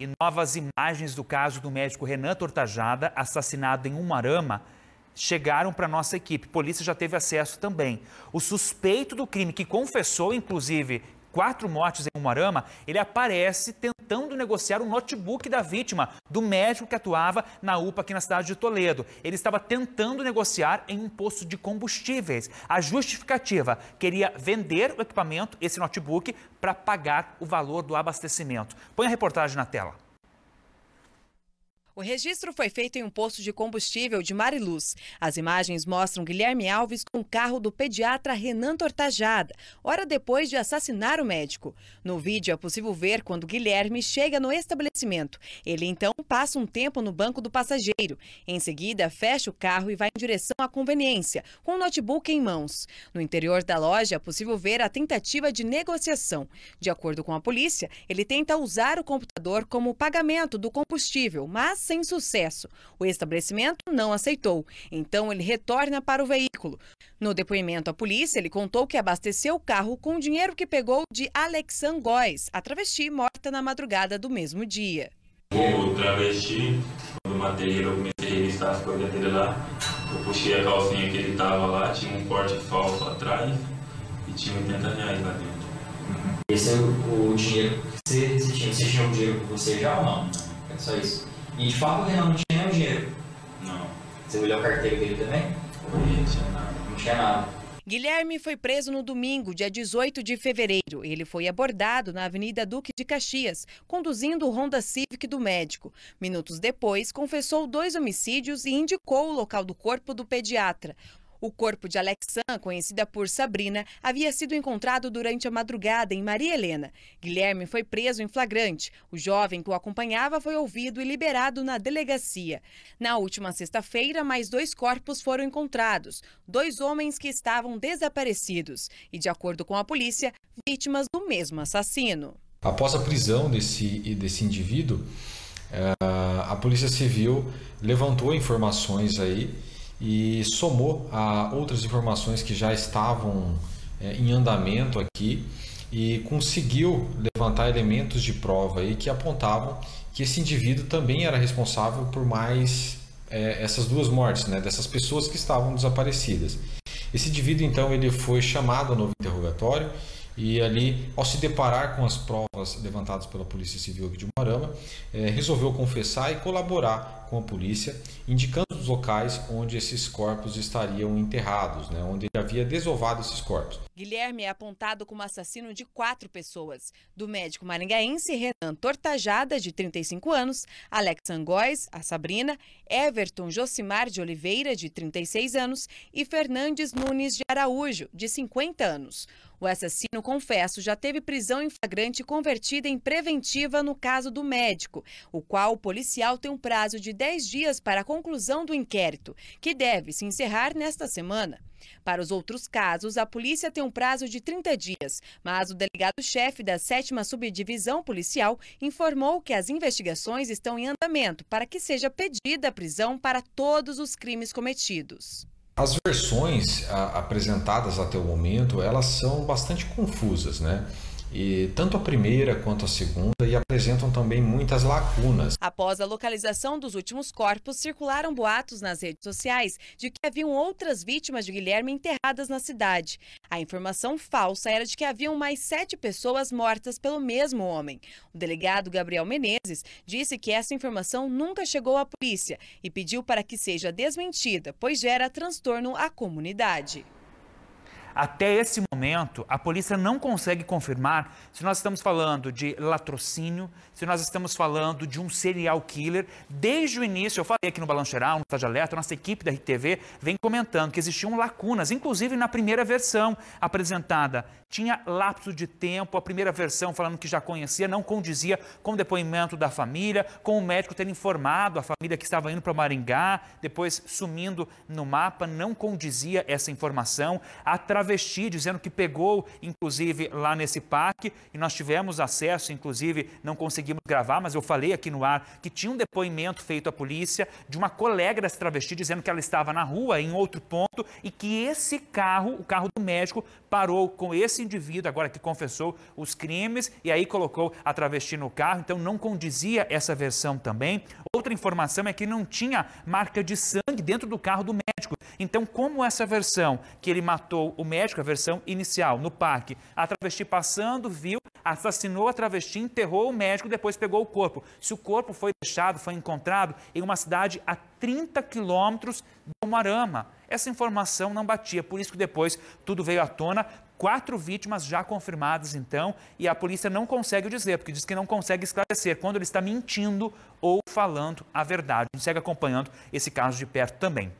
e novas imagens do caso do médico Renan Tortajada, assassinado em Umarama, chegaram para nossa equipe. A polícia já teve acesso também. O suspeito do crime, que confessou, inclusive, quatro mortes em Umarama, ele aparece tentando negociar o notebook da vítima, do médico que atuava na UPA aqui na cidade de Toledo. Ele estava tentando negociar em um posto de combustíveis. A justificativa queria vender o equipamento, esse notebook, para pagar o valor do abastecimento. Põe a reportagem na tela. O registro foi feito em um posto de combustível de Mariluz. As imagens mostram Guilherme Alves com o carro do pediatra Renan Tortajada, hora depois de assassinar o médico. No vídeo é possível ver quando Guilherme chega no estabelecimento. Ele então passa um tempo no banco do passageiro. Em seguida, fecha o carro e vai em direção à conveniência, com o notebook em mãos. No interior da loja é possível ver a tentativa de negociação. De acordo com a polícia, ele tenta usar o computador como pagamento do combustível, mas sem sucesso. O estabelecimento não aceitou, então ele retorna para o veículo. No depoimento à polícia, ele contou que abasteceu o carro com o dinheiro que pegou de Alexan Góes, a travesti morta na madrugada do mesmo dia. O travesti, quando matei ele, eu comecei a revistar as coisas dele lá. Eu puxei a calcinha que ele tava lá, tinha um corte falso atrás e tinha 80 reais lá dentro. Esse é o, o dinheiro que você, você tinha. Você tinha o dinheiro com você já ou não? É só isso. E de fato o Renan não tinha nenhum dinheiro. Não. Você olhou a carteira dele também? Não tinha nada. Não tinha nada. Guilherme foi preso no domingo, dia 18 de fevereiro. Ele foi abordado na Avenida Duque de Caxias, conduzindo o Honda Civic do médico. Minutos depois, confessou dois homicídios e indicou o local do corpo do pediatra. O corpo de Alexan, conhecida por Sabrina, havia sido encontrado durante a madrugada em Maria Helena. Guilherme foi preso em flagrante. O jovem que o acompanhava foi ouvido e liberado na delegacia. Na última sexta-feira, mais dois corpos foram encontrados, dois homens que estavam desaparecidos e, de acordo com a polícia, vítimas do mesmo assassino. Após a prisão desse, desse indivíduo, eh, a Polícia Civil levantou informações aí e somou a outras informações que já estavam é, em andamento aqui e conseguiu levantar elementos de prova aí que apontavam que esse indivíduo também era responsável por mais é, essas duas mortes, né, dessas pessoas que estavam desaparecidas. Esse indivíduo então ele foi chamado ao novo interrogatório e ali, ao se deparar com as provas levantadas pela Polícia Civil de Moarama, é, resolveu confessar e colaborar com a polícia, indicando os locais onde esses corpos estariam enterrados, né? onde ele havia desovado esses corpos. Guilherme é apontado como assassino de quatro pessoas: do médico maringaense Renan Tortajada, de 35 anos, Alex Angóis, a Sabrina, Everton Josimar de Oliveira, de 36 anos, e Fernandes Nunes de Araújo, de 50 anos. O assassino, confesso, já teve prisão em flagrante convertida em preventiva no caso do médico, o qual o policial tem um prazo de 10 dias para a conclusão do inquérito, que deve se encerrar nesta semana. Para os outros casos, a polícia tem um prazo de 30 dias, mas o delegado-chefe da 7 Subdivisão Policial informou que as investigações estão em andamento para que seja pedida a prisão para todos os crimes cometidos. As versões apresentadas até o momento, elas são bastante confusas, né? e tanto a primeira quanto a segunda e apresentam também muitas lacunas. Após a localização dos últimos corpos, circularam boatos nas redes sociais de que haviam outras vítimas de Guilherme enterradas na cidade. A informação falsa era de que haviam mais sete pessoas mortas pelo mesmo homem. O delegado Gabriel Menezes disse que essa informação nunca chegou à polícia e pediu para que seja desmentida, pois gera transtorno à comunidade. Até esse momento, a polícia não consegue confirmar se nós estamos falando de latrocínio, se nós estamos falando de um serial killer. Desde o início, eu falei aqui no Balanço Geral, no Estágio Alerta, nossa equipe da RTV vem comentando que existiam lacunas, inclusive na primeira versão apresentada. Tinha lapso de tempo, a primeira versão falando que já conhecia, não condizia com o depoimento da família, com o médico ter informado a família que estava indo para Maringá, depois sumindo no mapa, não condizia essa informação travesti, dizendo que pegou, inclusive, lá nesse parque. E nós tivemos acesso, inclusive, não conseguimos gravar, mas eu falei aqui no ar que tinha um depoimento feito à polícia de uma colega dessa travesti dizendo que ela estava na rua, em outro ponto, e que esse carro, o carro do médico, parou com esse indivíduo, agora que confessou os crimes, e aí colocou a travesti no carro. Então, não condizia essa versão também. Outra informação é que não tinha marca de sangue dentro do carro do médico. Então, como essa versão que ele matou o médico, a versão inicial, no parque. A travesti passando, viu, assassinou a travesti, enterrou o médico, depois pegou o corpo. Se o corpo foi deixado, foi encontrado em uma cidade a 30 quilômetros do Marama. Essa informação não batia, por isso que depois tudo veio à tona. Quatro vítimas já confirmadas, então, e a polícia não consegue dizer, porque diz que não consegue esclarecer quando ele está mentindo ou falando a verdade. A gente segue acompanhando esse caso de perto também.